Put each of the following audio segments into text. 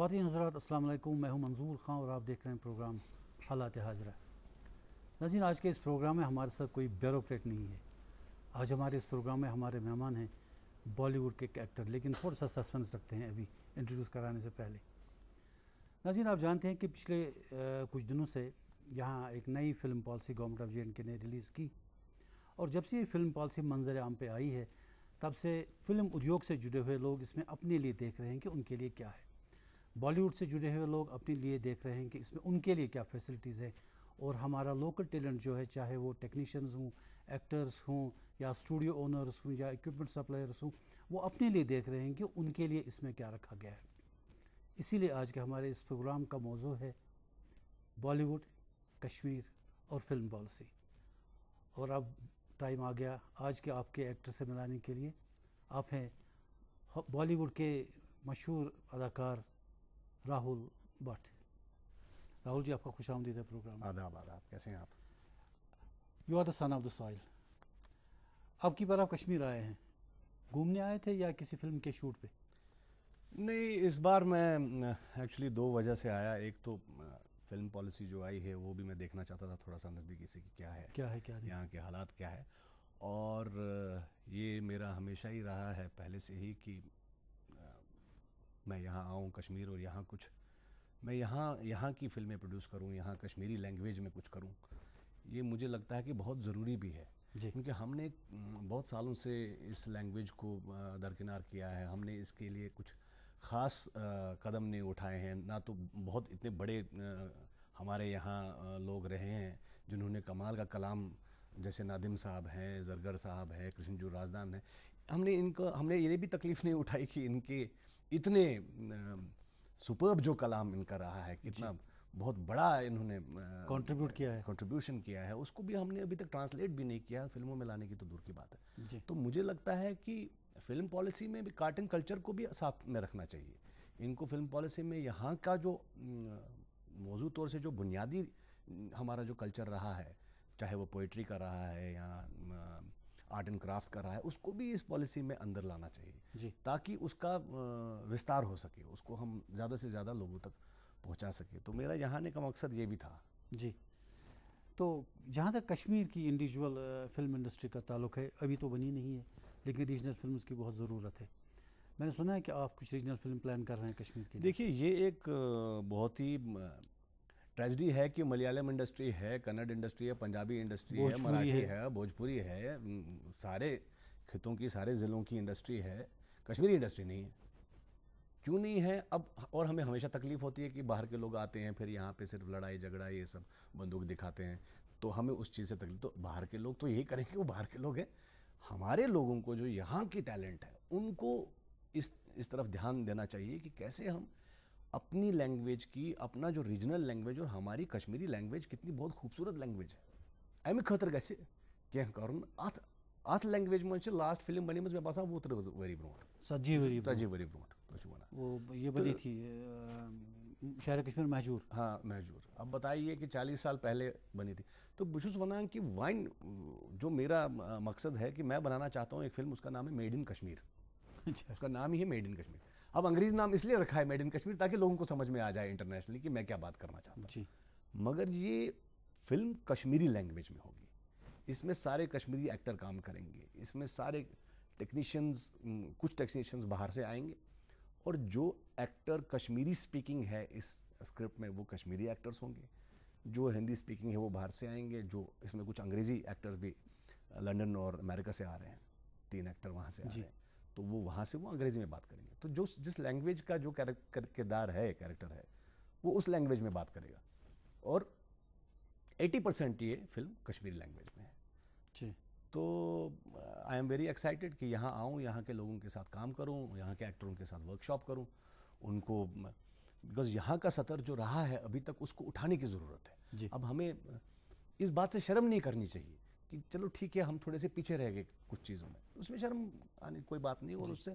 खातिन हजरात असलम मैं हूं मंजूर खां और आप देख रहे हैं प्रोग्राम हालात हाजरा नजीन आज के इस प्रोग्राम में हमारे साथ कोई ब्यूरोट नहीं है आज हमारे इस प्रोग्राम में हमारे मेहमान हैं बॉलीवुड के एक एक्टर लेकिन थोड़ा सा सस्पेंस रखते हैं अभी इंट्रोड्यूस कराने से पहले नजीन आप जानते हैं कि पिछले आ, कुछ दिनों से यहाँ एक नई film policy government of J K ने रिलीज़ की और जब से ये फिल्म पॉलिसी मंजर आम पे आई है तब से फिल्म उद्योग से जुड़े हुए लोग इसमें अपने लिए देख रहे हैं कि उनके लिए क्या है बॉलीवुड से जुड़े हुए लोग अपने लिए देख रहे हैं कि इसमें उनके लिए क्या फैसिलिटीज़ है और हमारा लोकल टैलेंट जो है चाहे वो टेक्नीशियंस हों एक्टर्स हों या स्टूडियो ओनर्स हों या इक्विपमेंट सप्लायर्स हों वो अपने लिए देख रहे हैं कि उनके लिए इसमें क्या रखा गया है इसीलिए आज के हमारे इस प्रोग्राम का मौजू है बॉलीवुड कश्मीर और फिल्म पॉलिसी और अब टाइम आ गया आज के आपके एक्टर से मिलाने के लिए आप हैं बॉलीवुड के मशहूर अदाकार राहुल भट्ट राहुल जी आपका खुश आमदीद है प्रोग्राम आदाब आदाब कैसे हैं आप you are the son of the soil अब की बार आप कश्मीर आए हैं घूमने आए थे या किसी फिल्म के शूट पे नहीं इस बार मैं एक्चुअली दो वजह से आया एक तो फिल्म पॉलिसी जो आई है वो भी मैं देखना चाहता था थोड़ा सा नज़दीकी से कि क्या है क्या है क्या यहाँ के हालात क्या है और ये मेरा हमेशा ही रहा है पहले से ही कि मैं यहाँ आऊँ कश्मीर और यहाँ कुछ मैं यहाँ यहाँ की फ़िल्में प्रोड्यूस करूँ यहाँ कश्मीरी लैंग्वेज में कुछ करूँ ये मुझे लगता है कि बहुत ज़रूरी भी है क्योंकि हमने बहुत सालों से इस लैंग्वेज को दरकिनार किया है हमने इसके लिए कुछ ख़ास कदम नहीं उठाए हैं ना तो बहुत इतने बड़े हमारे यहाँ लोग रहे हैं जिन्होंने कमाल का कलाम जैसे नादिम साहब हैं जरगर साहब हैं कृष्णजू राजदान हैं हमने इनको हमने ये भी तकलीफ़ नहीं उठाई कि इनके इतने सुपर्ब जो कलाम इनका रहा है कितना बहुत बड़ा इन्होंने कंट्रीब्यूट किया है कंट्रीब्यूशन किया है उसको भी हमने अभी तक ट्रांसलेट भी नहीं किया फिल्मों में लाने की तो दूर की बात है तो मुझे लगता है कि फिल्म पॉलिसी में भी कार्टून कल्चर को भी साथ में रखना चाहिए इनको फिल्म पॉलिसी में यहाँ का जो मौजूद तौर से जो बुनियादी हमारा जो कल्चर रहा है चाहे वो पोइट्री का रहा है या आर्ट एंड क्राफ्ट कर रहा है उसको भी इस पॉलिसी में अंदर लाना चाहिए जी ताकि उसका विस्तार हो सके उसको हम ज़्यादा से ज़्यादा लोगों तक पहुंचा सके तो मेरा यहाँ आने का मकसद ये भी था जी तो जहाँ तक कश्मीर की इंडिविजुअल फिल्म इंडस्ट्री का ताल्लुक है अभी तो बनी नहीं है लेकिन रीजनल फिल्म की बहुत ज़रूरत है मैंने सुना है कि आप कुछ रीजनल फिल्म प्लान कर रहे हैं कश्मीर के देखिए ये एक बहुत ही ट्रेजिडी है कि मलयालम इंडस्ट्री है कन्नड़ इंडस्ट्री है पंजाबी इंडस्ट्री है मराठी है भोजपुरी है सारे खितों की सारे ज़िलों की इंडस्ट्री है कश्मीरी इंडस्ट्री नहीं है क्यों नहीं है अब और हमें हमेशा तकलीफ होती है कि बाहर के लोग आते हैं फिर यहाँ पे सिर्फ लड़ाई झगड़ा ये सब बंदूक दिखाते हैं तो हमें उस चीज़ से तकलीफ तो बाहर के लोग तो यही करेंगे वो बाहर के लोग हैं हमारे लोगों को जो यहाँ की टैलेंट है उनको इस इस तरफ ध्यान देना चाहिए कि कैसे हम अपनी लैंग्वेज की अपना जो रीजनल लैंग्वेज और हमारी कश्मीरी लैंग्वेज कितनी बहुत खूबसूरत लैंग्वेज है एम खतर गए कह कर अथ लैंग्वेज मे लास्ट फिल्म बनी मैं बसान वो तरह वरी ब्रो सजी वरी वरी वो ये बनी तो- थी शहर कश्मीर महजूर हाँ महजूर अब बताइए कि चालीस साल पहले बनी थी तो बुशुस वनान की वाइन जो मेरा मकसद है कि मैं बनाना चाहता हूँ एक फिल्म उसका नाम है मेड इन कश्मीर उसका नाम ही है मेड इन कश्मीर अब अंग्रेजी नाम इसलिए रखा है मेड इन कश्मीर ताकि लोगों को समझ में आ जाए इंटरनेशनली कि मैं क्या बात करना चाहता हूँ जी मगर ये फिल्म कश्मीरी लैंग्वेज में होगी इसमें सारे कश्मीरी एक्टर काम करेंगे इसमें सारे टेक्नीशियंस कुछ टेक्नीशियंस बाहर से आएंगे और जो एक्टर कश्मीरी स्पीकिंग है इस स्क्रिप्ट में वो कश्मीरी एक्टर्स होंगे जो हिंदी स्पीकिंग है वो बाहर से आएंगे जो इसमें कुछ अंग्रेज़ी एक्टर्स भी लंदन और अमेरिका से आ रहे हैं तीन एक्टर वहाँ से आ रहे हैं तो वो वहाँ से वो अंग्रेज़ी में बात करेंगे तो जो जिस लैंग्वेज का जो किरदार है कैरेक्टर है वो उस लैंग्वेज में बात करेगा और 80 परसेंट ये फिल्म कश्मीरी लैंग्वेज में है जी तो आई एम वेरी एक्साइटेड कि यहाँ आऊँ यहाँ के लोगों के साथ काम करूँ यहाँ के एक्टरों के साथ वर्कशॉप करूँ उनको बिकॉज यहाँ का सतर जो रहा है अभी तक उसको उठाने की ज़रूरत है जी अब हमें इस बात से शर्म नहीं करनी चाहिए कि चलो ठीक है हम थोड़े से पीछे रह गए कुछ चीज़ों में उसमें शर्म आने कोई बात नहीं और उससे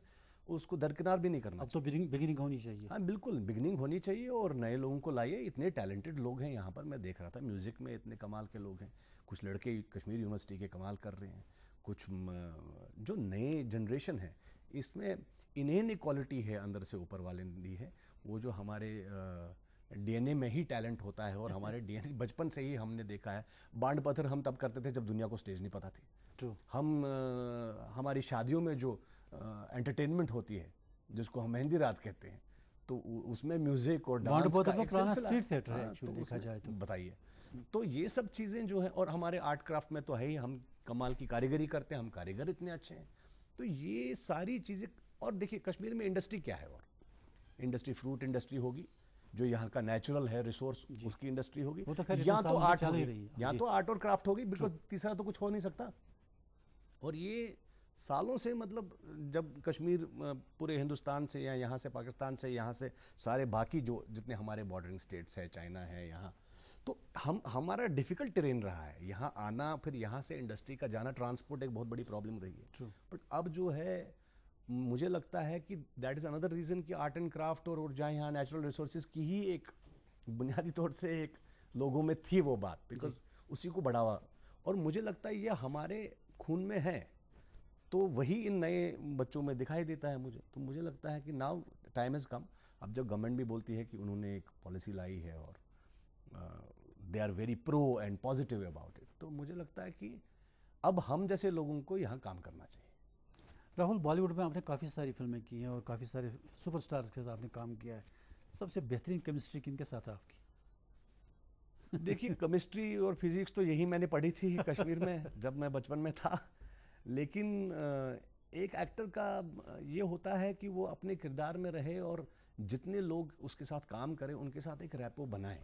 उसको दरकिनार भी नहीं करना अब तो बिगनिंग होनी चाहिए हाँ बिल्कुल बिगनिंग होनी चाहिए और नए लोगों को लाइए इतने टैलेंटेड लोग हैं यहाँ पर मैं देख रहा था म्यूज़िक में इतने कमाल के लोग हैं कुछ लड़के कश्मीर यूनिवर्सिटी के कमाल कर रहे हैं कुछ जो नए जनरेशन है इसमें इन्हें क्वालिटी है अंदर से ऊपर वाले दी है वो जो हमारे आ, डीएनए में ही टैलेंट होता है और हम्म। हमारे डीएनए बचपन से ही हमने देखा है बांड पत्थर हम तब करते थे जब दुनिया को स्टेज नहीं पता थी True. हम आ, हमारी शादियों में जो एंटरटेनमेंट होती है जिसको हम मेहंदी रात कहते हैं तो उसमें म्यूजिक और डांस का एक स्ट्रीट थिएटर है हाँ, तो देखा जाए तो बताइए हम्म। तो ये सब चीज़ें जो है और हमारे आर्ट क्राफ्ट में तो है ही हम कमाल की कारीगरी करते हैं हम कारीगर इतने अच्छे हैं तो ये सारी चीज़ें और देखिए कश्मीर में इंडस्ट्री क्या है और इंडस्ट्री फ्रूट इंडस्ट्री होगी जो यहाँ का नेचुरल है रिसोर्स उसकी इंडस्ट्री होगी तो यहाँ तो या तो आर्ट हो रही या तो आर्ट और क्राफ्ट होगी बिकॉज तीसरा तो कुछ हो नहीं सकता और ये सालों से मतलब जब कश्मीर पूरे हिंदुस्तान से या यहाँ से पाकिस्तान से यहाँ से सारे बाकी जो जितने हमारे बॉर्डरिंग स्टेट्स है चाइना है यहाँ तो हम हमारा डिफिकल्ट ट्रेन रहा है यहाँ आना फिर यहाँ से इंडस्ट्री का जाना ट्रांसपोर्ट एक बहुत बड़ी प्रॉब्लम रही है बट अब जो है मुझे लगता है कि दैट इज़ अनदर रीज़न कि आर्ट एंड क्राफ्ट और, जहाँ यहाँ नेचुरल रिसोर्सेज की ही एक बुनियादी तौर से एक लोगों में थी वो बात बिकॉज उसी को बढ़ावा और मुझे लगता है ये हमारे खून में है तो वही इन नए बच्चों में दिखाई देता है मुझे तो मुझे लगता है कि नाउ टाइम इज़ कम अब जब गवर्नमेंट भी बोलती है कि उन्होंने एक पॉलिसी लाई है और they are very pro and positive about it तो मुझे लगता है कि अब हम जैसे लोगों को यहाँ काम करना चाहिए राहुल बॉलीवुड में आपने काफ़ी सारी फिल्में की हैं और काफ़ी सारे सुपरस्टार्स के साथ आपने काम किया है सबसे बेहतरीन केमिस्ट्री किन के साथ आपकी देखिए केमिस्ट्री और फिजिक्स तो यही मैंने पढ़ी थी कश्मीर में जब मैं बचपन में था लेकिन एक एक्टर का ये होता है कि वो अपने किरदार में रहे और जितने लोग उसके साथ काम करें उनके साथ एक रैपो बनाए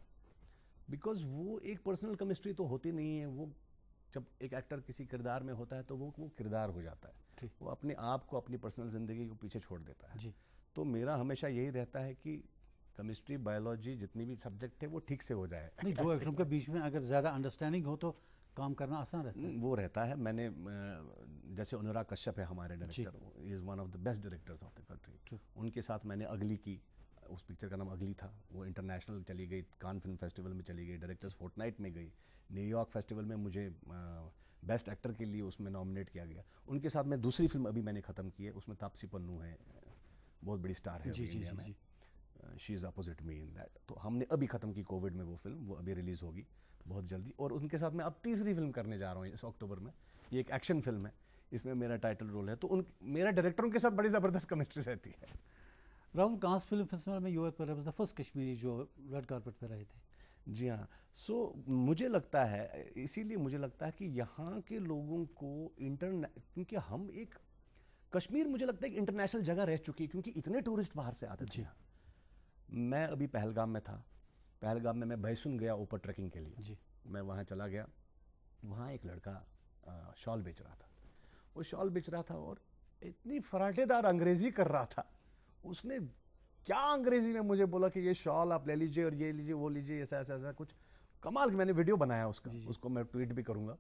बिकॉज वो एक पर्सनल केमिस्ट्री तो होती नहीं है वो जब एक एक्टर किसी किरदार में होता है तो वो वो किरदार हो जाता है वो अपने आप को अपनी पर्सनल ज़िंदगी को पीछे छोड़ देता है जी तो मेरा हमेशा यही रहता है कि केमिस्ट्री बायोलॉजी जितनी भी सब्जेक्ट है वो ठीक से हो जाए नहीं दो के बीच में अगर ज़्यादा अंडरस्टैंडिंग हो तो काम करना आसान रहता है वो रहता है मैंने जैसे अनुराग कश्यप है हमारे director is one of the best directors of the country उनके साथ मैंने अगली की उस पिक्चर का नाम अगली था वो इंटरनेशनल चली गई कान फिल्म फेस्टिवल में चली गई डायरेक्टर्स फोर्टनाइट में गई न्यूयॉर्क फेस्टिवल में मुझे आ, बेस्ट एक्टर के लिए उसमें नॉमिनेट किया गया उनके साथ में दूसरी फिल्म अभी मैंने ख़त्म की है उसमें तापसी पन्नू है बहुत बड़ी स्टार है जी, जी, इंडिया जी, में she is opposite me in that तो हमने अभी ख़त्म की कोविड में वो फिल्म वो अभी रिलीज़ होगी बहुत जल्दी और उनके साथ मैं अब तीसरी फिल्म करने जा रहा हूँ इस अक्टूबर में ये एक एक्शन फिल्म है इसमें मेरा टाइटल रोल है तो उन मेरा डायरेक्टर उनके साथ बड़ी ज़बरदस्त केमिस्ट्री रहती है राहुल कांस फिल्म फेस्टिवल में you are the first Kashmiri जो रेड कारपेट पर रहे थे जी हाँ सो so, मुझे लगता है इसीलिए मुझे लगता है कि यहाँ के लोगों को इंटरने क्योंकि हम एक कश्मीर मुझे लगता है कि इंटरनेशनल जगह रह चुकी है क्योंकि इतने टूरिस्ट बाहर से आते जी हाँ मैं अभी पहलगाम में था पहलगाम में मैं भैसुन गया ऊपर ट्रैकिंग के लिए जी मैं वहाँ चला गया वहाँ एक लड़का शॉल बेच रहा था वो शॉल बेच रहा था और इतनी फराटेदार अंग्रेजी कर रहा था उसने क्या अंग्रेजी में मुझे बोला कि ये शॉल आप ले लीजिए और ये लीजिए वो लीजिए ऐसा ऐसा ऐसा कुछ कमाल की मैंने वीडियो बनाया उसका उसको मैं ट्वीट भी करूँगा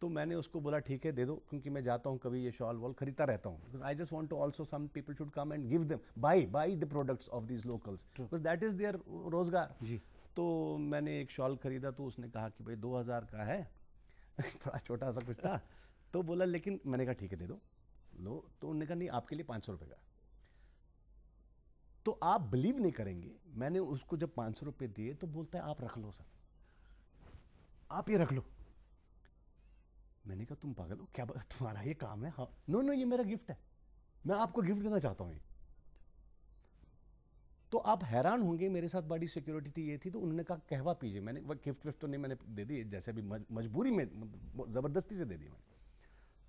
तो मैंने उसको बोला ठीक है दे दो क्योंकि मैं जाता हूँ कभी ये शॉल वॉल खरीदता रहता हूँ because I just want to also some people should come and give them buy buy the products of these locals because that is their रोजगार जी तो मैंने एक शॉल खरीदा तो उसने कहा कि भाई दो हज़ार का है थोड़ा छोटा सा कुछ था तो बोला लेकिन मैंने कहा ठीक है दे दो लो तो उन्होंने कहा नहीं आपके लिए पाँच सौ रुपये का तो आप बिलीव नहीं करेंगे मैंने उसको जब पाँच सौ रुपये दिए तो बोलता है आप रख लो सर आप ये रख लो मैंने कहा तुम पागल हो क्या तुम्हारा ये काम है हाँ नो नो ये मेरा गिफ्ट है मैं आपको गिफ्ट देना चाहता हूँ ये तो आप हैरान होंगे मेरे साथ बड़ी सिक्योरिटी थी ये थी तो उन्होंने कहा कहवा पीजिए मैंने वह गिफ्ट विफ्ट तो नहीं मैंने दे दी जैसे भी मजबूरी में ज़बरदस्ती से दे दी मैंने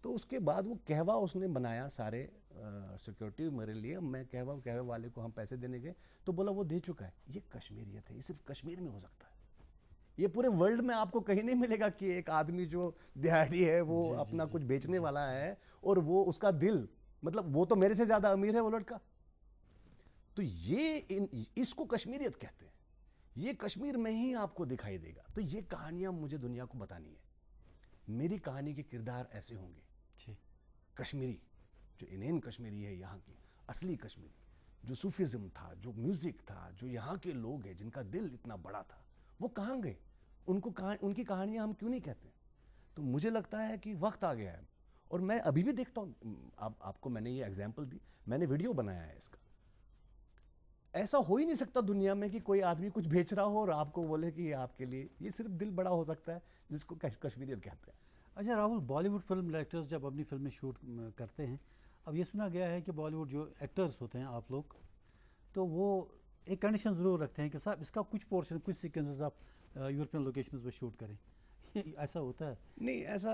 तो उसके बाद वो कहवा उसने बनाया सारे सिक्योरिटी मेरे लिए मैं कहवा कहवा वाले को हम पैसे देने गए तो बोला वो दे चुका है ये कश्मीरियत है तो ये सिर्फ कश्मीर में हो सकता है ये पूरे वर्ल्ड में आपको कहीं नहीं मिलेगा कि एक आदमी जो दिहाड़ी है वो जी, अपना जी, कुछ बेचने वाला है और वो उसका दिल मतलब वो तो मेरे से ज़्यादा अमीर है वो लड़का तो ये इन, इसको कश्मीरियत कहते हैं ये कश्मीर में ही आपको दिखाई देगा तो ये कहानियां मुझे दुनिया को बतानी है मेरी कहानी के किरदार ऐसे होंगे कश्मीरी जो इनैन कश्मीरी है यहाँ की असली कश्मीरी जो सूफिज़म था जो म्यूज़िक था जो यहाँ के लोग हैं जिनका दिल इतना बड़ा था वो कहाँ गए उनको कहा उनकी कहानियाँ हम क्यों नहीं कहते तो मुझे लगता है कि वक्त आ गया है और मैं अभी भी देखता हूँ आप, आपको मैंने ये एग्जाम्पल दी मैंने वीडियो बनाया है इसका ऐसा हो ही नहीं सकता दुनिया में कि कोई आदमी कुछ बेच रहा हो और आपको बोले कि ये आपके लिए ये सिर्फ दिल बड़ा हो सकता है जिसको कश्मीरियत कहते हैं अच्छा राहुल बॉलीवुड फिल्म डायरेक्टर्स जब अपनी फिल्में शूट करते हैं अब ये सुना गया है कि बॉलीवुड जो एक्टर्स होते हैं आप लोग तो वो एक कंडीशन ज़रूर रखते हैं कि साहब इसका कुछ पोर्शन कुछ सिक्वेंस आप यूरोपियन लोकेशंस में शूट करें ऐसा होता है नहीं ऐसा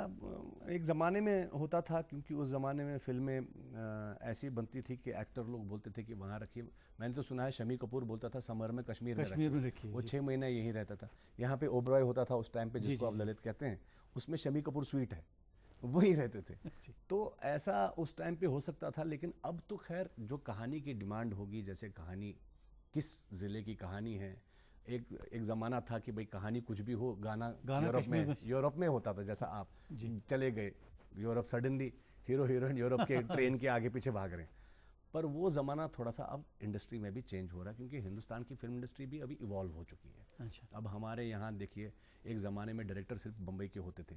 एक ज़माने में होता था क्योंकि उस ज़माने में फिल्में ऐसी बनती थी कि एक्टर लोग बोलते थे कि वहाँ रखिए मैंने तो सुना है शमी कपूर बोलता था समर में कश्मीर, कश्मीर में रखिए वो छः महीना यहीं रहता था यहाँ पे ओबराय होता था उस टाइम पे जिसको आप ललित कहते हैं उसमें शमी कपूर स्वीट है वही रहते थे तो ऐसा उस टाइम पे हो सकता था लेकिन अब तो खैर जो कहानी की डिमांड होगी जैसे कहानी किस ज़िले की कहानी है एक एक ज़माना था कि भाई कहानी कुछ भी हो गाना, गाना यूरोप में यूरोप में होता था जैसा आप चले गए Europe suddenly hero heroine Europe के ट्रेन के आगे पीछे भाग रहे हैं पर वो ज़माना थोड़ा सा अब इंडस्ट्री में भी चेंज हो रहा है क्योंकि हिंदुस्तान की फिल्म इंडस्ट्री भी अभी इवॉल्व हो चुकी है अच्छा। अब हमारे यहाँ देखिए एक ज़माने में डायरेक्टर सिर्फ बम्बई के होते थे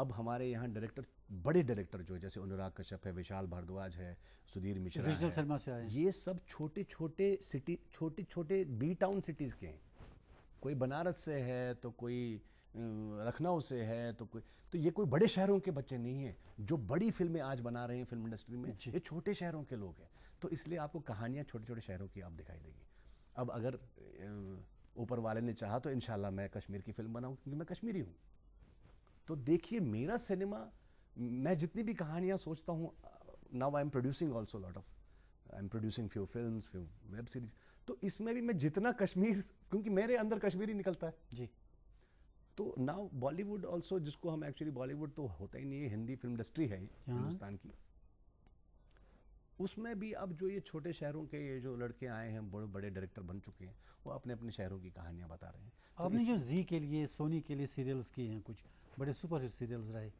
अब हमारे यहाँ डायरेक्टर बड़े डायरेक्टर जो है जैसे अनुराग कश्यप है विशाल भारद्वाज है सुधीर मिश्रा शर्मा से आए ये सब छोटे छोटे सिटी छोटे छोटे बी टाउन सिटीज़ के हैं कोई बनारस से है तो कोई लखनऊ से है तो कोई तो ये कोई बड़े शहरों के बच्चे नहीं हैं जो बड़ी फिल्में आज बना रहे हैं फिल्म इंडस्ट्री में ये छोटे शहरों के लोग हैं तो इसलिए आपको कहानियाँ छोटे छोटे शहरों की आप दिखाई देगी अब अगर ऊपर वाले ने चाहा तो इन मैं कश्मीर की फिल्म बनाऊँ क्योंकि मैं कश्मीरी हूँ तो देखिए मेरा सिनेमा मैं जितनी भी कहानियाँ सोचता हूँ now I am producing also lot of I am producing few film few web series तो इसमें भी मैं जितना कश्मीर क्योंकि मेरे अंदर कश्मीर ही निकलता है जी तो नाउ बॉलीवुड ऑल्सो जिसको हम एक्चुअली बॉलीवुड तो होता ही नहीं है हिंदी फिल्म इंडस्ट्री है हाँ। हिंदुस्तान की उसमें भी अब जो ये छोटे शहरों के ये जो लड़के आए हैं बड़े बड़े डायरेक्टर बन चुके हैं वो अपने अपने शहरों की कहानियां बता रहे हैं तो आपने तो जो जी के लिए सोनी के लिए सीरियल्स किए हैं कुछ बड़े सुपर हिट सीरियल्स रहे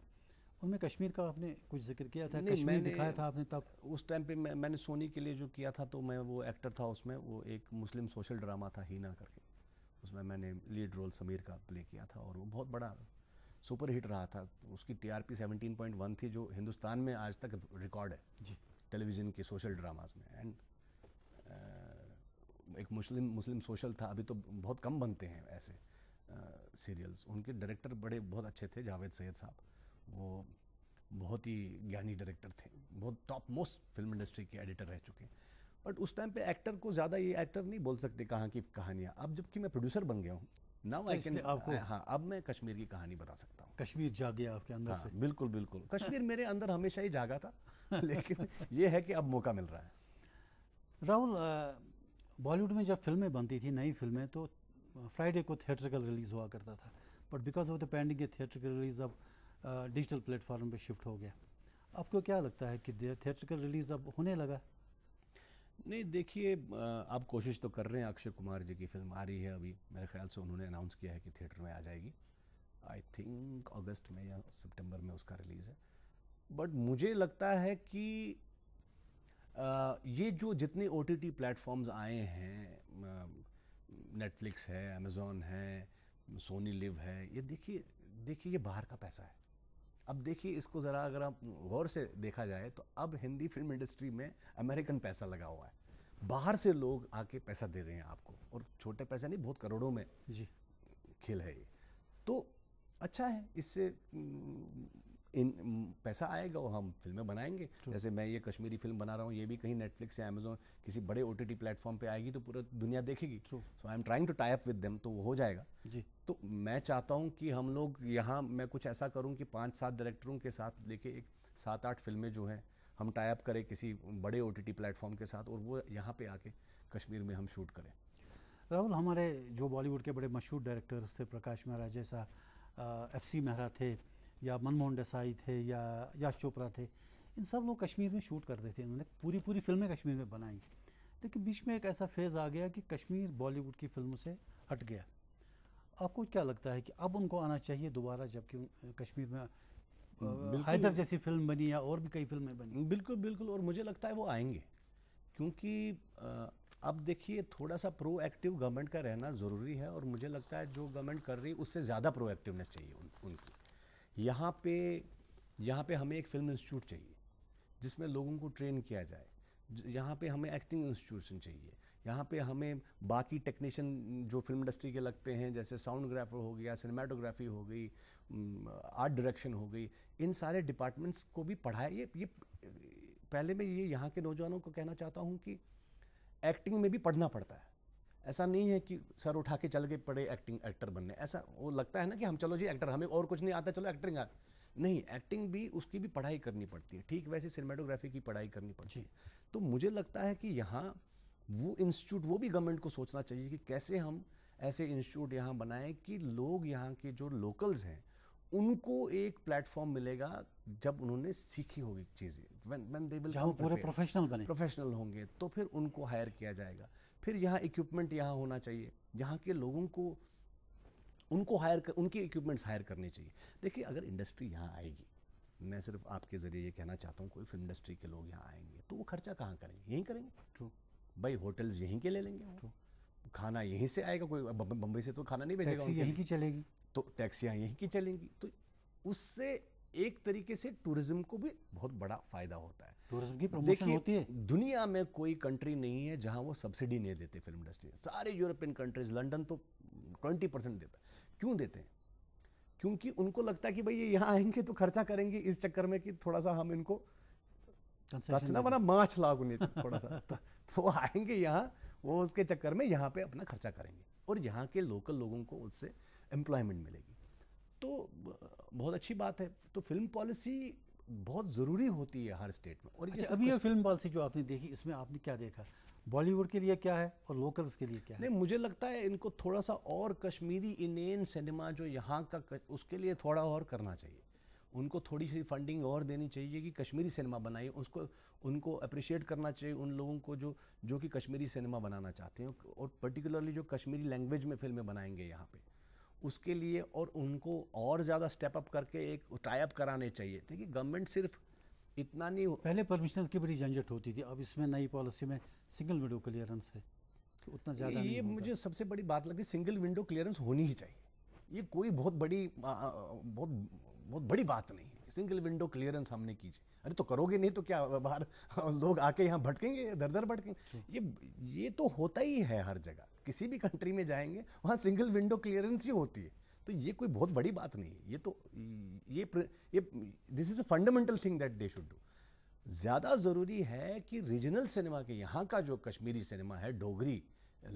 उनमें कश्मीर का आपने कुछ जिक्र किया था कश्मीर दिखाया था आपने तब उस टाइम पे मैं मैंने सोनी के लिए जो किया था तो मैं वो एक्टर था उसमें वो एक मुस्लिम सोशल ड्रामा था हीना करके उसमें मैंने लीड रोल समीर का प्ले किया था और वो बहुत बड़ा सुपर हिट रहा था उसकी टीआरपी 17.1 थी जो हिंदुस्तान में आज तक रिकॉर्ड है जी टेलीविज़न के सोशल ड्रामाज में एंड एक मुस्लिम मुस्लिम सोशल था अभी तो बहुत कम बनते हैं ऐसे सीरियल्स उनके डायरेक्टर बड़े बहुत अच्छे थे जावेद सैयद साहब वो बहुत ही ज्ञानी डायरेक्टर थे बहुत टॉप मोस्ट फिल्म इंडस्ट्री के एडिटर रह चुके बट उस टाइम पे एक्टर को ज़्यादा ये एक्टर नहीं बोल सकते कहाँ की कहानियाँ अब जबकि मैं प्रोड्यूसर बन गया हूँ नाउ आई कैन आपको हाँ अब मैं कश्मीर की कहानी बता सकता हूँ कश्मीर जा गया आपके अंदर हाँ, से बिल्कुल बिल्कुल कश्मीर मेरे अंदर हमेशा ही जागा था लेकिन ये है कि अब मौका मिल रहा है राहुल बॉलीवुड में जब फिल्में बनती थी नई फिल्में तो फ्राइडे को थिएटरिकल रिलीज़ हुआ करता था but because of the pending ये थिएटरिकल रिलीज़ अब डिजिटल प्लेटफॉर्म पे शिफ्ट हो गया आपको क्या लगता है कि थिएटरिकल रिलीज़ अब होने लगा नहीं देखिए आप कोशिश तो कर रहे हैं अक्षय कुमार जी की फिल्म आ रही है अभी मेरे ख्याल से उन्होंने अनाउंस किया है कि थिएटर में आ जाएगी आई थिंक अगस्त में या सितंबर में उसका रिलीज़ है बट मुझे लगता है कि आ, ये जो जितने ओ टी प्लेटफॉर्म्स आए हैं नेटफ्लिक्स है अमेज़ोन है सोनी लिव है ये देखिए देखिए ये बाहर का पैसा है अब देखिए इसको ज़रा अगर आप गौर से देखा जाए तो अब हिंदी फिल्म इंडस्ट्री में अमेरिकन पैसा लगा हुआ है बाहर से लोग आके पैसा दे रहे हैं आपको और छोटे पैसा नहीं बहुत करोड़ों में जी खेल है ये तो अच्छा है इससे इन पैसा आएगा और हम फिल्में बनाएंगे जैसे मैं ये कश्मीरी फिल्म बना रहा हूँ ये भी कहीं नेटफ्लिक्स या अमेजोन किसी बड़े ओ टी प्लेटफॉर्म पे आएगी तो पूरा दुनिया देखेगी so I am trying to tie up with them तो वो हो जाएगा जी तो मैं चाहता हूँ कि हम लोग यहाँ मैं कुछ ऐसा करूँ कि पाँच सात डायरेक्टरों के साथ लेके एक सात आठ फिल्में जो हैं हम टाई अप करें किसी बड़े ओ प्लेटफॉर्म के साथ और वो यहाँ पर आके कश्मीर में हम शूट करें राहुल हमारे जो बॉलीवुड के बड़े मशहूर डायरेक्टर्स थे प्रकाश मेहरा जैसा एफ सी मेहरा थे या मनमोहन देसाई थे या यश चोपड़ा थे इन सब लोग कश्मीर में शूट करते थे इन्होंने पूरी पूरी फिल्में कश्मीर में बनाई लेकिन बीच में एक ऐसा फेज़ आ गया कि कश्मीर बॉलीवुड की फिल्मों से हट गया आपको क्या लगता है कि अब उनको आना चाहिए दोबारा जबकि कश्मीर में हैदर जैसी फिल्म बनी या और भी कई फिल्में बनी बिल्कुल बिल्कुल और मुझे लगता है वो आएंगे क्योंकि अब देखिए थोड़ा सा प्रोएक्टिव गवर्नमेंट का रहना ज़रूरी है और मुझे लगता है जो गवर्नमेंट कर रही है उससे ज़्यादा प्रोएक्टिवनेस चाहिए उन, उनको यहाँ पे यहाँ पे हमें एक फिल्म इंस्टीट्यूट चाहिए जिसमें लोगों को ट्रेन किया जाए यहाँ पे हमें एक्टिंग इंस्टीट्यूशन चाहिए यहाँ पे हमें बाकी टेक्नीशियन जो फिल्म इंडस्ट्री के लगते हैं जैसे साउंडग्राफर हो गया सिनेमाटोग्राफी हो गई आर्ट डायरेक्शन हो गई इन सारे डिपार्टमेंट्स को भी पढ़ाए ये ये पहले मैं ये यहाँ के नौजवानों को कहना चाहता हूँ कि एक्टिंग में भी पढ़ना पड़ता है ऐसा नहीं है कि सर उठा के चल के पड़े एक्टिंग एक्टर बनने ऐसा वो लगता है ना कि हम चलो जी एक्टर हमें और कुछ नहीं आता चलो एक्टिंग आ नहीं एक्टिंग भी उसकी भी पढ़ाई करनी पड़ती है ठीक वैसे सिनेमाटोग्राफी की पढ़ाई करनी पड़ती है तो मुझे लगता है कि यहाँ वो इंस्टीट्यूट वो भी गवर्नमेंट को सोचना चाहिए कि कैसे हम ऐसे इंस्टीट्यूट यहाँ बनाएं कि लोग यहाँ के जो लोकल्स हैं उनको एक प्लेटफॉर्म मिलेगा जब उन्होंने सीखी होगी चीज़ें पूरे प्रोफेशनल बने प्रोफेशनल होंगे तो फिर उनको हायर किया जाएगा फिर यहाँ इक्विपमेंट यहाँ होना चाहिए यहाँ के लोगों को उनको हायर कर उनके इक्विपमेंट्स हायर करने चाहिए देखिए अगर इंडस्ट्री यहाँ आएगी मैं सिर्फ आपके ज़रिए ये कहना चाहता हूँ कोई फिल्म इंडस्ट्री के लोग यहाँ आएंगे तो वो खर्चा कहाँ करेंगे यहीं करेंगे ट्रू भाई होटल्स यहीं के ले लेंगे ट्रू खाना यहीं से आएगा कोई बम्बई से तो खाना नहीं भेजेगा यहीं की चलेगी तो टैक्सियाँ यहीं की चलेंगी तो उससे एक तरीके से टूरिज्म को भी बहुत बड़ा फायदा होता है टूरिज्म की प्रमोशन होती है दुनिया में कोई कंट्री नहीं है जहां वो सब्सिडी नहीं देते फिल्म इंडस्ट्री सारे यूरोपियन कंट्रीज लंदन तो ट्वेंटी परसेंट देता क्यों देते हैं क्योंकि उनको लगता है कि भाई ये यहाँ आएंगे तो खर्चा करेंगे इस चक्कर में कि थोड़ा सा हम इनको रचना बना माछ लागू नहीं तो थोड़ा सा तो, तो आएंगे यहाँ वो उसके चक्कर में यहाँ पे अपना खर्चा करेंगे और यहाँ के लोकल लोगों को उससे एम्प्लॉयमेंट मिलेगी तो बहुत अच्छी बात है तो फिल्म पॉलिसी बहुत ज़रूरी होती है हर स्टेट में और अच्छा, अभी ये फिल्म पॉलिसी जो आपने देखी इसमें आपने क्या देखा बॉलीवुड के लिए क्या है और लोकल्स के लिए क्या है नहीं मुझे लगता है इनको थोड़ा सा और कश्मीरी इनेन सिनेमा जो यहाँ का उसके लिए थोड़ा और करना चाहिए उनको थोड़ी सी फंडिंग और देनी चाहिए कि कश्मीरी सिनेमा बनाइए उसको उनको अप्रिशिएट करना चाहिए उन लोगों को जो जो कि कश्मीरी सिनेमा बनाना चाहते हैं और पर्टिकुलरली जो कश्मीरी लैंग्वेज में फिल्में बनाएंगे यहाँ पर उसके लिए और उनको और ज़्यादा स्टेप अप करके एक टाइप कराने चाहिए देखिए गवर्नमेंट सिर्फ इतना नहीं पहले परमिशन की बड़ी झंझट होती थी अब इसमें नई पॉलिसी में सिंगल विंडो क्लियरेंस है तो उतना ज़्यादा ये मुझे सबसे बड़ी बात लगती सिंगल विंडो क्लियरेंस होनी ही चाहिए ये कोई बहुत बड़ी बहुत बहुत बड़ी बात नहीं है सिंगल विंडो क्लियरेंस हमने कीजिए अरे तो करोगे नहीं तो क्या बाहर लोग आके यहाँ भटकेंगे दर दर भटकेंगे ये ये तो होता ही है हर जगह किसी भी कंट्री में जाएंगे वहाँ सिंगल विंडो क्लियरेंस ही होती है तो ये कोई बहुत बड़ी बात नहीं है ये तो ये ये this is a fundamental thing that they should do ज़्यादा ज़रूरी है कि रीजनल सिनेमा के यहाँ का जो कश्मीरी सिनेमा है डोगरी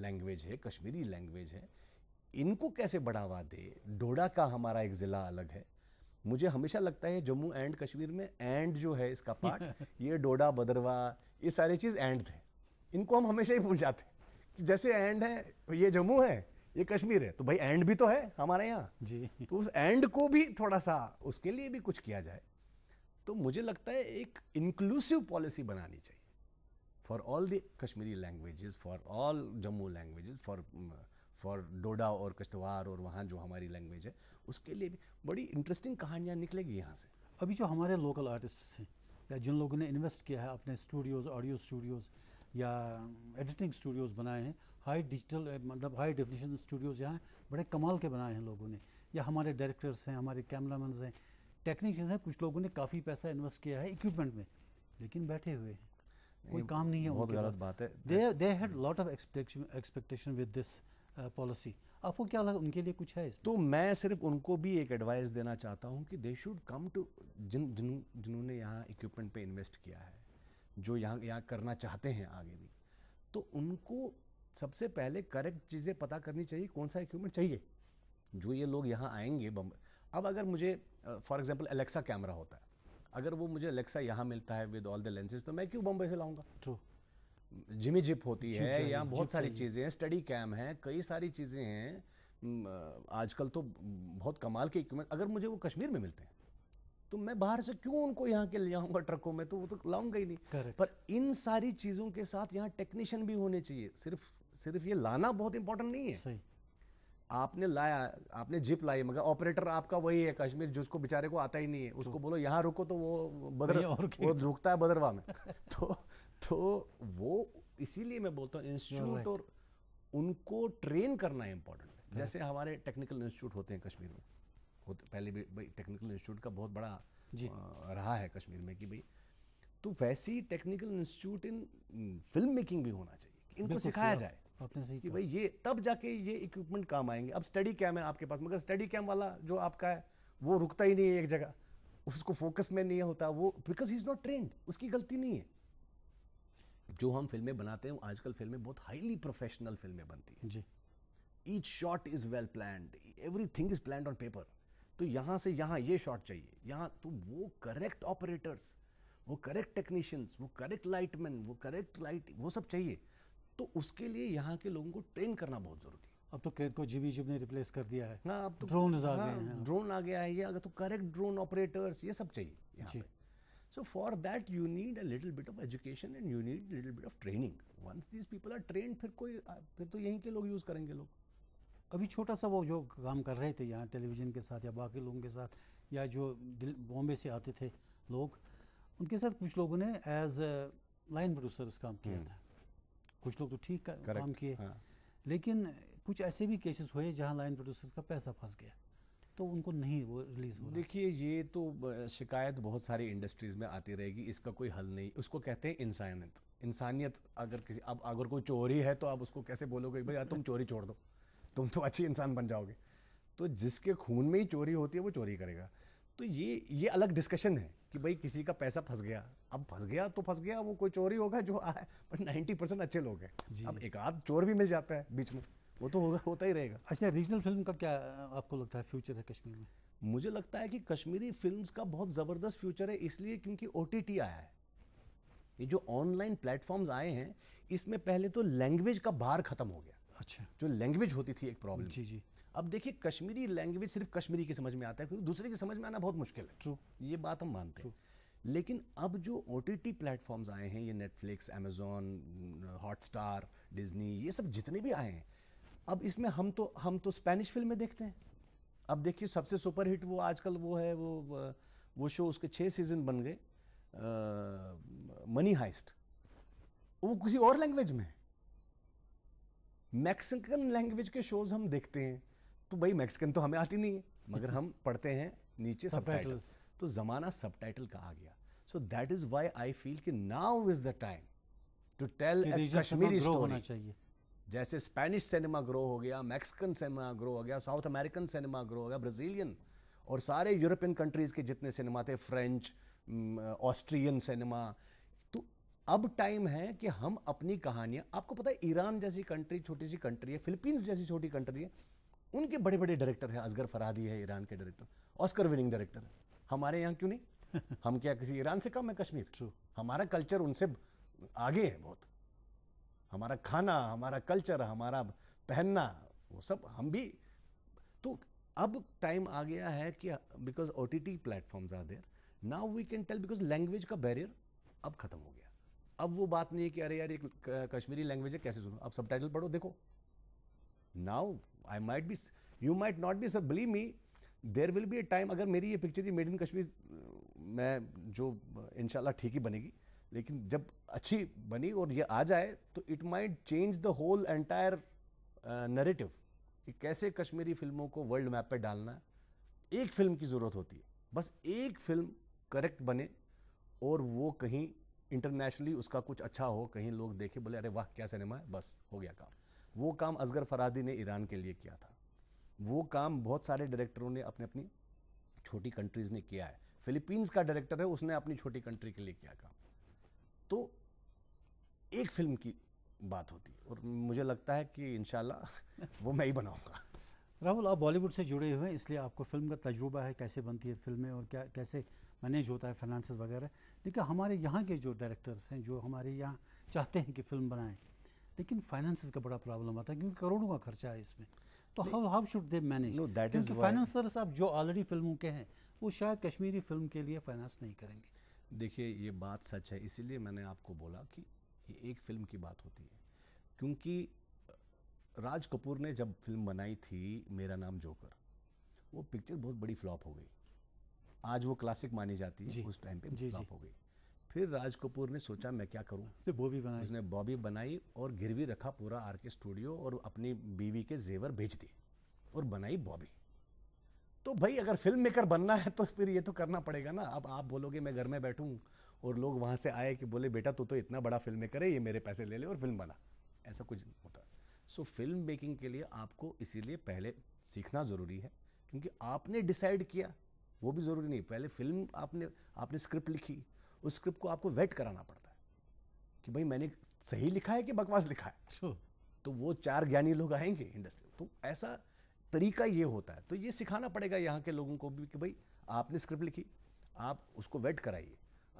लैंग्वेज है कश्मीरी लैंग्वेज है इनको कैसे बढ़ावा दे डोडा का हमारा एक ज़िला अलग है मुझे हमेशा लगता है जम्मू एंड कश्मीर में एंड जो है इसका पार्ट ये डोडा बदरवा ये सारी चीज़ एंड थे इनको हम हमेशा ही भूल जाते हैं जैसे एंड है ये जम्मू है ये कश्मीर है तो भाई एंड भी तो है हमारे यहाँ जी तो उस एंड को भी थोड़ा सा उसके लिए भी कुछ किया जाए तो मुझे लगता है एक इंक्लूसिव पॉलिसी बनानी चाहिए for all the Kashmiri languages for all Jammu languages for for Doda और कश्तवार और वहाँ जो हमारी लैंग्वेज है उसके लिए भी बड़ी इंटरेस्टिंग कहानियाँ निकलेगी यहाँ से अभी जो हमारे लोकल आर्टिस्ट हैं या जिन लोगों ने इन्वेस्ट किया है अपने स्टूडियोज़ ऑडियो स्टूडियोज़ या एडिटिंग स्टूडियोज़ बनाए हैं हाई डिजिटल मतलब हाई डेफिनेशन स्टूडियोज़ यहाँ बड़े कमाल के बनाए हैं लोगों ने या हमारे डायरेक्टर्स हैं हमारे कैमरामैन हैं टेक्नीशियंस हैं कुछ लोगों ने काफ़ी पैसा इन्वेस्ट किया है इक्विपमेंट में लेकिन बैठे हुए हैं कोई काम नहीं है बहुत गलत बात है they they had lot of expectation with this policy आपको क्या लगा उनके लिए कुछ है इसमें? तो मैं सिर्फ उनको भी एक एडवाइस देना चाहता हूँ कि दे शुड कम टू जिन जिन जिन्होंने यहाँ इक्विपमेंट पे इन्वेस्ट किया है जो यहाँ यहाँ करना चाहते हैं आगे भी तो उनको सबसे पहले करेक्ट चीज़ें पता करनी चाहिए कौन सा इक्विपमेंट चाहिए जो ये लोग यहाँ आएंगे बम्बई अब अगर मुझे फॉर एग्जाम्पल एलेक्सा कैमरा होता है अगर वो मुझे एलेक्सा यहाँ मिलता है विद ऑल द लेंसेज तो मैं क्यों बम्बई से लाऊंगा ट्रू जिमी जिप होती है या बहुत सारी चीज़ें हैं स्टडी कैम है कई सारी चीज़ें हैं आजकल तो बहुत कमाल के इक्विपमेंट अगर मुझे वो कश्मीर में मिलते हैं तो मैं बाहर से क्यों उनको यहाँ के ले आऊँगा ट्रकों में तो वो तो लाऊंगा ही नहीं Correct. पर इन सारी चीज़ों के साथ यहाँ टेक्नीशियन भी होने चाहिए सिर्फ सिर्फ ये लाना बहुत इंपॉर्टेंट नहीं है सही आपने लाया आपने जिप लाई मगर ऑपरेटर आपका वही है कश्मीर जिसको बेचारे को आता ही नहीं है उसको तो बोलो यहाँ रुको तो वो बदर वो रुकता है बदरवा में तो तो वो इसीलिए मैं बोलता हूँ इंस्टीट्यूट और उनको ट्रेन करना है इंपॉर्टेंट है जैसे हमारे टेक्निकल इंस्टीट्यूट होते हैं कश्मीर में खुद पहले भी भाई टेक्निकल इंस्टीट्यूट का बहुत बड़ा जी रहा है कश्मीर में कि भाई तो वैसे ही technical institute in film making भी होना चाहिए इनको सिखाया जाए सही कि भाई ये तब जाके ये इक्विपमेंट काम आएंगे अब स्टडी कैम है आपके पास मगर स्टडी कैम वाला जो आपका है वो रुकता ही नहीं है एक जगह उसको फोकस में नहीं होता वो because he is not trained उसकी गलती नहीं है जो हम फिल्में बनाते हैं आजकल फिल्में बहुत हाईली प्रोफेशनल फिल्में बनती हैं जी each shot is well plan every thing is plan on paper तो यहाँ से यहाँ ये शॉट चाहिए यहाँ तो वो करेक्ट ऑपरेटर्स वो करेक्ट टेक्नीशियंस वो करेक्ट लाइटमैन वो करेक्ट लाइट वो सब चाहिए तो उसके लिए यहाँ के लोगों को ट्रेन करना बहुत ज़रूरी है अब तो कैद को जीबी जिब ने रिप्लेस कर दिया है ना हाँ, अब तो ड्रोन आ गए हाँ, हैं ड्रोन आ गया है ये अगर तो करेक्ट ड्रोन ऑपरेटर्स ये सब चाहिए यहाँ for that you need you need bit of education and you need little need a little bit of training. Once these फिर कोई फिर तो यहीं के लोग यूज़ करेंगे लोग अभी छोटा सा वो जो काम कर रहे थे यहाँ टेलीविज़न के साथ या बाकी लोगों के साथ या जो बॉम्बे से आते थे लोग उनके साथ कुछ लोगों ने एज लाइन प्रोड्यूसर्स काम किया हम्म। था कुछ लोग तो ठीक का, काम किए हाँ। लेकिन कुछ ऐसे भी केसेस हुए जहाँ लाइन प्रोड्यूसर्स का पैसा फंस गया तो उनको नहीं वो रिलीज हो देखिए ये तो शिकायत बहुत सारी इंडस्ट्रीज में आती रहेगी इसका कोई हल नहीं उसको कहते हैं इंसानियत इंसानियत अगर किसी अब अगर कोई चोरी है तो आप उसको कैसे बोलोगे भाई तुम चोरी छोड़ दो तुम तो अच्छे इंसान बन जाओगे तो जिसके खून में ही चोरी होती है वो चोरी करेगा तो ये ये अलग डिस्कशन है कि भाई किसी का पैसा फंस गया अब फंस गया तो फंस गया वो कोई चोरी होगा जो आए पर नाइन्टी परसेंट अच्छे लोग हैं अब एक आध चोर भी मिल जाता है बीच में वो तो होगा होता ही रहेगा अच्छा रीजनल फिल्म का क्या आपको लगता है फ्यूचर है कश्मीर में मुझे लगता है कि कश्मीरी फिल्म्स का बहुत ज़बरदस्त फ्यूचर है इसलिए क्योंकि ओ आया है ये जो ऑनलाइन प्लेटफॉर्म्स आए हैं इसमें पहले तो लैंग्वेज का भार ख़त्म हो गया अच्छा जो लैंग्वेज होती थी एक प्रॉब्लम जी जी अब देखिए कश्मीरी लैंग्वेज सिर्फ कश्मीरी की समझ में आता है क्योंकि दूसरे की समझ में आना बहुत मुश्किल है ट्रू ये बात हम मानते हैं लेकिन अब जो ओ टी टी प्लेटफॉर्म्स आए हैं ये नेटफ्लिक्स अमेजोन हॉटस्टार डिज्नी ये सब जितने भी आए हैं अब इसमें हम तो हम तो स्पेनिश फिल्में देखते हैं अब देखिए सबसे सुपरहिट वो आजकल वो है वो वो शो उसके छः सीजन बन गए मनी हाइस्ट वो किसी और लैंग्वेज में है मैक्सिकन लैंग्वेज के शोज हम देखते हैं तो भाई मैक्सिकन तो हमें आती नहीं है मगर हम पढ़ते हैं नीचे सब तो ज़माना सब का आ गया so that is why I feel कि now is the time to tell Kashmiri story चाहिए जैसे स्पेनिश सिनेमा ग्रो हो गया मैक्सिकन सिनेमा ग्रो हो गया साउथ अमेरिकन सिनेमा ग्रो हो गया ब्राज़ीलियन और सारे यूरोपियन कंट्रीज़ के जितने सिनेमा थे फ्रेंच ऑस्ट्रियन सिनेमा अब टाइम है कि हम अपनी कहानियां आपको पता है ईरान जैसी कंट्री छोटी सी कंट्री है फिलीपींस जैसी छोटी कंट्री है उनके बड़े बड़े डायरेक्टर हैं असगर फरादी है ईरान के डायरेक्टर ऑस्कर विनिंग डायरेक्टर है हमारे यहाँ क्यों नहीं हम क्या किसी ईरान से कम है कश्मीर ट्रू हमारा कल्चर उनसे आगे है बहुत हमारा खाना हमारा कल्चर हमारा पहनना वो सब हम भी तो अब टाइम आ गया है कि because O T T platform are there now we can tell because language का बैरियर अब खत्म हो गया अब वो बात नहीं है कि अरे यार एक कश्मीरी लैंग्वेज है कैसे सुनो आप सब पढ़ो देखो now I might be you might not be sir believe me there will be a time अगर मेरी ये पिक्चर ही मेड इन कश्मीर मैं जो इनशाला ठीक ही बनेगी लेकिन जब अच्छी बनी और ये आ जाए तो it might change the whole entire narrative कि कैसे कश्मीरी फिल्मों को वर्ल्ड मैप पे डालना है एक फिल्म की ज़रूरत होती है बस एक फिल्म करेक्ट बने और वो कहीं इंटरनेशनली उसका कुछ अच्छा हो कहीं लोग देखे बोले अरे वाह क्या सिनेमा है बस हो गया काम वो काम असगर फरादी ने ईरान के लिए किया था वो काम बहुत सारे डायरेक्टरों ने अपने अपनी छोटी कंट्रीज़ ने किया है फिलीपींस का डायरेक्टर है उसने अपनी छोटी कंट्री के लिए किया काम तो एक फिल्म की बात होती है और मुझे लगता है कि इन वो मैं ही बनाऊँगा राहुल आप बॉलीवुड से जुड़े हुए हैं इसलिए आपको फिल्म का तजुर्बा है कैसे बनती है फिल्में और क्या कैसे मैनेज होता है फाइनेंस वगैरह लेकिन हमारे यहाँ के जो डायरेक्टर्स हैं जो हमारे यहाँ चाहते हैं कि फिल्म बनाएं लेकिन फाइनेंस का बड़ा प्रॉब्लम आता है क्योंकि करोड़ों का खर्चा है इसमें तो how how should they manage is financers अब जो ऑलरेडी फिल्मों के हैं वो शायद कश्मीरी फिल्म के लिए फाइनेंस नहीं करेंगे देखिए ये बात सच है इसीलिए मैंने आपको बोला कि ये एक फिल्म की बात होती है क्योंकि राज कपूर ने जब फिल्म बनाई थी मेरा नाम जोकर वो पिक्चर बहुत बड़ी फ्लॉप हो गई आज वो क्लासिक मानी जाती है उस टाइम पे फ्लॉप हो गई फिर राज कपूर ने सोचा मैं क्या करूं उसने बॉबी बनाई उसने बॉबी बनाई और गिरवी रखा पूरा आर के स्टूडियो और अपनी बीवी के जेवर भेज दिए और बनाई बॉबी तो भाई अगर फिल्म मेकर बनना है तो फिर ये तो करना पड़ेगा ना अब आप बोलोगे मैं घर में बैठूं और लोग वहाँ से आए कि बोले बेटा तू तो, तो इतना बड़ा फिल्म मेकर है ये मेरे पैसे ले ले और फिल्म बना ऐसा कुछ होता सो फिल्म मेकिंग के लिए आपको इसीलिए पहले सीखना ज़रूरी है क्योंकि आपने डिसाइड किया वो भी ज़रूरी नहीं पहले फिल्म आपने आपने स्क्रिप्ट लिखी उस स्क्रिप्ट को आपको वेट कराना पड़ता है कि भाई मैंने सही लिखा है कि बकवास लिखा है sure. तो वो चार ज्ञानी लोग आएंगे इंडस्ट्री तो ऐसा तरीका ये होता है तो ये सिखाना पड़ेगा यहाँ के लोगों को भी कि भाई आपने स्क्रिप्ट लिखी आप उसको वेट कराइए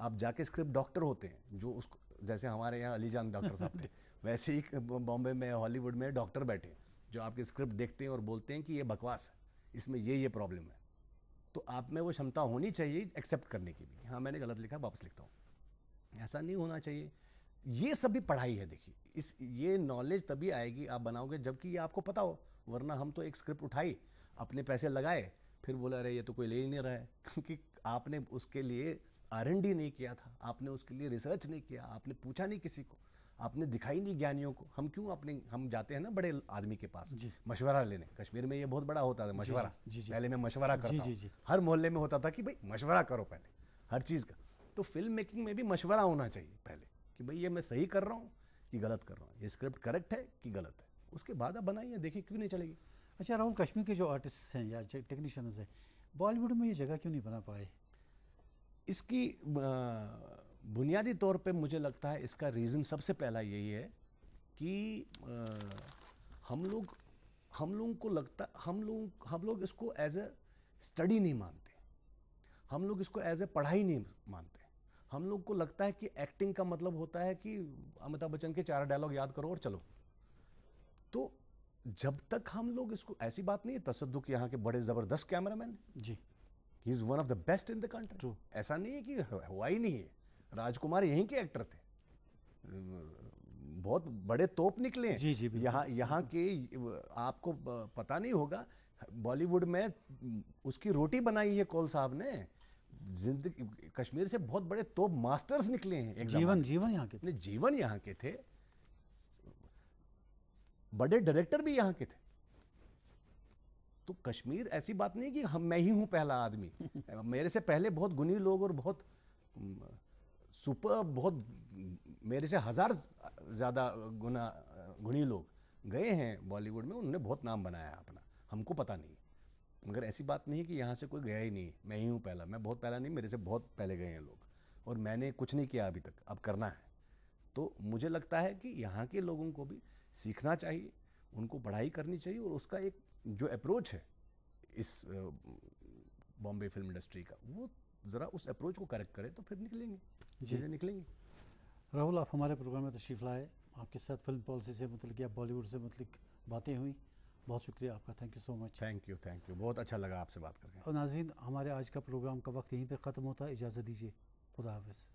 आप जाके स्क्रिप्ट डॉक्टर होते हैं जो उसको जैसे हमारे यहाँ अलीजान डॉक्टर साहब थे वैसे ही बॉम्बे में हॉलीवुड में डॉक्टर बैठे हैं जो आपके स्क्रिप्ट देखते हैं और बोलते हैं कि ये बकवास है इसमें ये ये प्रॉब्लम है तो आप में वो क्षमता होनी चाहिए एक्सेप्ट करने की भी हाँ मैंने गलत लिखा वापस लिखता हूँ ऐसा नहीं होना चाहिए ये सब भी पढ़ाई है देखिए इस ये नॉलेज तभी आएगी आप बनाओगे जबकि ये आपको पता हो वरना हम तो एक स्क्रिप्ट उठाई अपने पैसे लगाए फिर बोला अरे ये तो कोई ले ही नहीं रहा है क्योंकि आपने उसके लिए आर एन डी नहीं किया था आपने उसके लिए रिसर्च नहीं किया आपने पूछा नहीं किसी को आपने दिखाई नहीं ज्ञानियों को हम क्यों अपने हम जाते हैं ना बड़े आदमी के पास मशवरा लेने कश्मीर में ये बहुत बड़ा होता था मशवरा पहले मैं मशवरा करता जी, जी, हर मोहल्ले में होता था कि भाई मशवरा करो पहले हर चीज़ का तो फिल्म मेकिंग में भी मशवरा होना चाहिए पहले कि भाई ये मैं सही कर रहा हूँ कि गलत कर रहा हूँ ये स्क्रिप्ट करेक्ट है कि गलत है उसके बाद आप बनाइए देखिए क्यों नहीं चलेगी अच्छा राहुल कश्मीर के जो आर्टिस्ट हैं या टेक्नीशियंस हैं बॉलीवुड में ये जगह क्यों नहीं बना पाए इसकी बुनियादी तौर पे मुझे लगता है इसका रीज़न सबसे पहला यही है कि आ, हम लोग हम लोगों को लगता हम लोग हम लोग इसको एज ए स्टडी नहीं मानते हम लोग इसको एज ए पढ़ाई नहीं मानते हम लोग को लगता है कि एक्टिंग का मतलब होता है कि अमिताभ बच्चन के चार डायलॉग याद करो और चलो तो जब तक हम लोग इसको ऐसी बात नहीं है तसदुक यहाँ के बड़े ज़बरदस्त कैमरामैन जी he is one of the best in the country ऐसा नहीं है कि हुआ ही नहीं है राजकुमार यहीं के एक्टर थे बहुत बड़े तोप निकले जी जी यहाँ यहाँ के आपको पता नहीं होगा बॉलीवुड में उसकी रोटी बनाई है कौल साहब ने जिंदगी कश्मीर से बहुत बड़े तोप मास्टर्स निकले हैं जीवन जीवन यहाँ के थे जीवन यहाँ के थे बड़े डायरेक्टर भी यहाँ के थे तो कश्मीर ऐसी बात नहीं कि हम मैं ही हूँ पहला आदमी मेरे से पहले बहुत गुनी लोग और बहुत सुपर बहुत मेरे से हज़ार ज़्यादा गुना गुणी लोग गए हैं बॉलीवुड में उन्होंने बहुत नाम बनाया अपना हमको पता नहीं मगर ऐसी बात नहीं कि यहाँ से कोई गया ही नहीं मैं ही हूँ पहला मैं बहुत पहला नहीं मेरे से बहुत पहले गए हैं लोग और मैंने कुछ नहीं किया अभी तक अब करना है तो मुझे लगता है कि यहाँ के लोगों को भी सीखना चाहिए उनको पढ़ाई करनी चाहिए और उसका एक जो अप्रोच है इस बॉम्बे फिल्म इंडस्ट्री का वो જરાઉસ એપ્રોચ કો કરેક્ટ કરે તો ફિર નીકલેંગે જીસે નીકલેંગે રાહુલ આપ હમારે પ્રોગ્રામ મે તશ્રીફ લાયા આપકે સાથ ફિલ્મ પોલિસી સે મતલક કે બોલીવુડ સે મતલક બાતે હુઈ બહોત શુક્રિયા આપકા thank you so much thank you thank you બહોત acha લગા આપસે બાત કરકે ઓ નાઝિર હમારે આજ કા પ્રોગ્રામ કા વક્ત યહી પર ખતમ હોતા ઇજાઝત દીજીએ ખુદા હફઝ